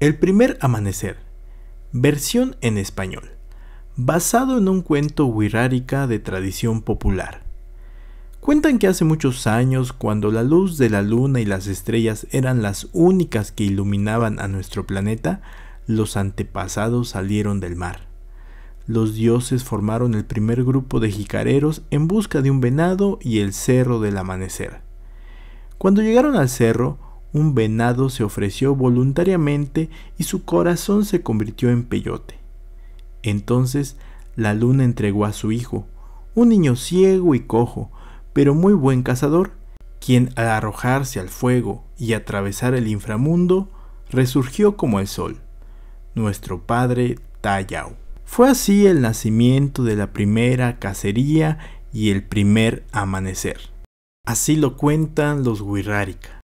El primer amanecer. Versión en español. Basado en un cuento wixárika de tradición popular. Cuentan que hace muchos años, cuando la luz de la luna y las estrellas eran las únicas que iluminaban a nuestro planeta, los antepasados salieron del mar. Los dioses formaron el primer grupo de jicareros en busca de un venado y el cerro del amanecer. Cuando llegaron al cerro, un venado se ofreció voluntariamente y su corazón se convirtió en peyote. Entonces la luna entregó a su hijo, un niño ciego y cojo, pero muy buen cazador, quien al arrojarse al fuego y atravesar el inframundo, resurgió como el sol, nuestro padre Tayau. Fue así el nacimiento de la primera cacería y el primer amanecer. Así lo cuentan los Wirrárica.